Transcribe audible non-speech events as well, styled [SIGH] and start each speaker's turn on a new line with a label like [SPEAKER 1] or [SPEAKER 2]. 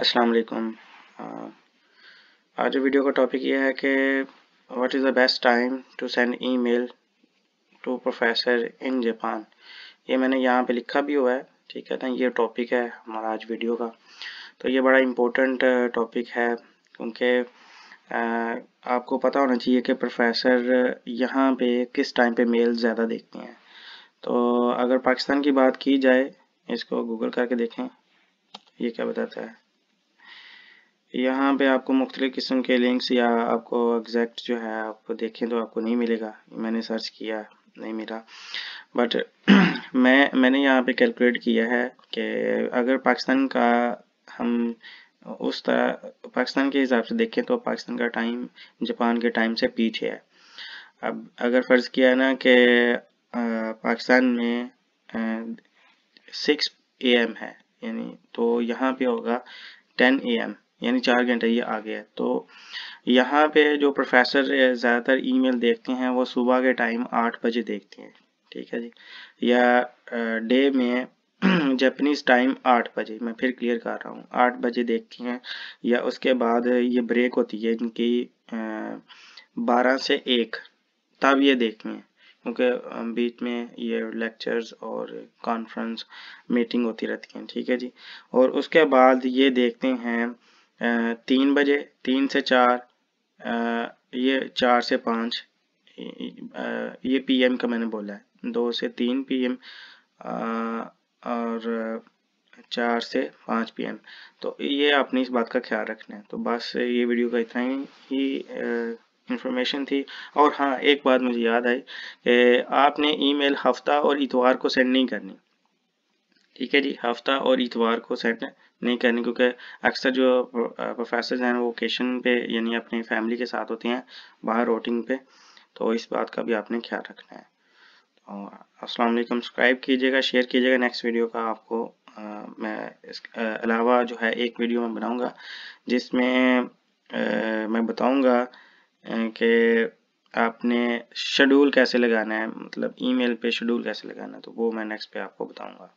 [SPEAKER 1] अस्सलाम वालेकुम uh, आज वीडियो का टॉपिक ये है कि what is the best time to send email to professor in Japan ये मैंने यहाँ पे लिखा भी हुआ है ठीक है ना ये टॉपिक है हमारा आज वीडियो का तो ये बड़ा इम्पोर्टेंट टॉपिक uh, है क्योंकि uh, आपको पता होना चाहिए कि प्रोफेसर यहाँ पे किस टाइम पे मेल ज़्यादा देखते हैं तो अगर पाकिस्तान की बात की जाए इसको गूगल करके देखें ये क्या बताता है यहाँ पे आपको मुख्तलि किस्म के लिंक्स या आपको एग्जैक्ट जो है आपको देखें तो आपको नहीं मिलेगा मैंने सर्च किया नहीं मिला बट [CLEARS THROAT] मैं मैंने यहाँ पे कैलकुलेट किया है कि अगर पाकिस्तान का हम उस तरह पाकिस्तान के हिसाब से देखें तो पाकिस्तान का टाइम जापान के टाइम से पीछे है अब अगर फ़र्ज़ किया ना कि पाकिस्तान में सिक्स ए एम है यानी तो यहाँ पे होगा टेन ए एम यानी चार घंटे ये आ गया तो यहाँ पे जो प्रोफेसर ज़्यादातर ईमेल देखते हैं वो सुबह के टाइम आठ बजे देखते हैं ठीक है जी या डे में जैपनीज [CLEARS THROAT] टाइम आठ बजे मैं फिर क्लियर कर रहा हूँ आठ बजे देखती हैं या उसके बाद ये ब्रेक होती है इनकी बारह से एक तब ये देखती हैं क्योंकि बीच में ये लेक्चर्स और कॉन्फ्रेंस मीटिंग होती रहती हैं ठीक है जी और उसके बाद ये देखते हैं तीन बजे तीन से चार ये चार से पाँच ये पीएम का मैंने बोला है दो से तीन पीएम और चार से पाँच पीएम तो ये आपने इस बात का ख्याल रखना है तो बस ये वीडियो का इतना ही इंफॉर्मेशन थी और हाँ एक बात मुझे याद आई कि आपने ईमेल हफ्ता और इतवार को सेंड नहीं करनी ठीक है जी हफ्ता और इतवार को सेट नहीं करनी क्योंकि अक्सर जो प्रोफेसर हैं वो ओकेशन पे यानी अपनी फैमिली के साथ होते हैं बाहर रोटिंग पे तो इस बात का भी आपने ख्याल रखना है तो अस्सलाम वालेकुम सब्सक्राइब कीजिएगा शेयर कीजिएगा नेक्स्ट वीडियो का आपको आ, मैं इस अलावा जो है एक वीडियो मैं बनाऊंगा जिसमें आ, मैं बताऊंगा कि आपने शेड्यूल कैसे लगाना है मतलब ईमेल पे शेड्यूल कैसे लगाना है तो वो मैं नेक्स्ट पे आपको बताऊंगा